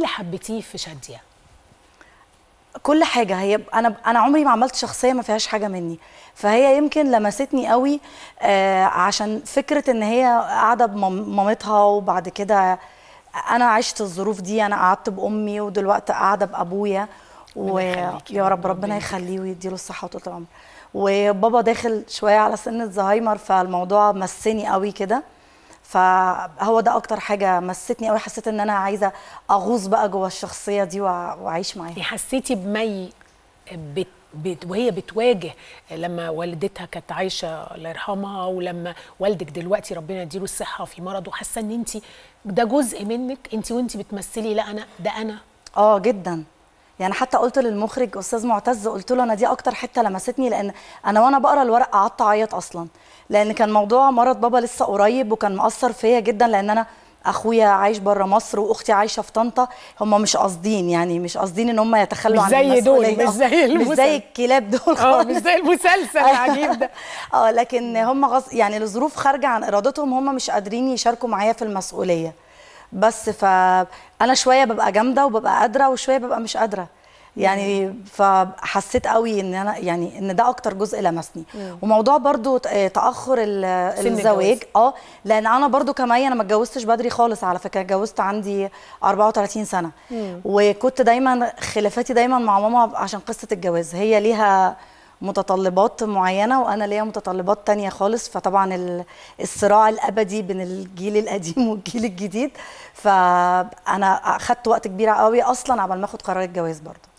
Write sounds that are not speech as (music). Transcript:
اللي حبيتيه في شاديه كل حاجه هي انا انا عمري ما عملت شخصيه ما فيهاش حاجه مني فهي يمكن لمستني قوي آه عشان فكره ان هي قاعده بمامتها وبعد كده انا عشت الظروف دي انا قعدت بامي ودلوقتي قاعده بابويا ويا رب ربنا يخليه ويديله الصحه وطول العمر وبابا داخل شويه على سن الزهايمر فالموضوع مسني قوي كده فهو ده اكتر حاجه مستني قوي حسيت ان انا عايزه اغوص بقى جوه الشخصيه دي واعيش معاها حسيتي بمي بت بت وهي بتواجه لما والدتها كانت عايشه الله يرحمها ولما والدك دلوقتي ربنا يديله الصحه في مرضه حاسه ان انت ده جزء منك انت وانت بتمثلي لا انا ده انا اه جدا يعني حتى قلت للمخرج استاذ معتز قلت له انا دي اكتر حته لمستني لان انا وانا بقرا الورق قعدت اعيط اصلا لان كان موضوع مرض بابا لسه قريب وكان مأثر فيا جدا لان انا اخويا عايش بره مصر واختي عايشه في طنطا هم مش قاصدين يعني مش قاصدين ان هم يتخلوا عن آه، مش زي دول مش زي المسلسل مش زي الكلاب دول آه، خالص مش زي المسلسل العجيب ده (laughs) اه لكن هم غص... يعني لظروف خارجه عن ارادتهم هم مش قادرين يشاركوا معايا في المسؤوليه بس فانا شويه ببقى جامده وببقى قادره وشويه ببقى مش قادره يعني فحسيت قوي ان انا يعني ان ده اكتر جزء لمسني مم. وموضوع برضو آه، تاخر الزواج اه لان انا برضو كمان انا ما اتجوزتش بدري خالص على فكره اتجوزت عندي 34 سنه مم. وكنت دايما خلافاتي دايما مع ماما عشان قصه الجواز هي ليها متطلبات معينه وانا ليا متطلبات تانية خالص فطبعا الصراع الابدي بين الجيل القديم والجيل الجديد فانا اخذت وقت كبير قوي اصلا قبل ما اخد قرار الجواز برضه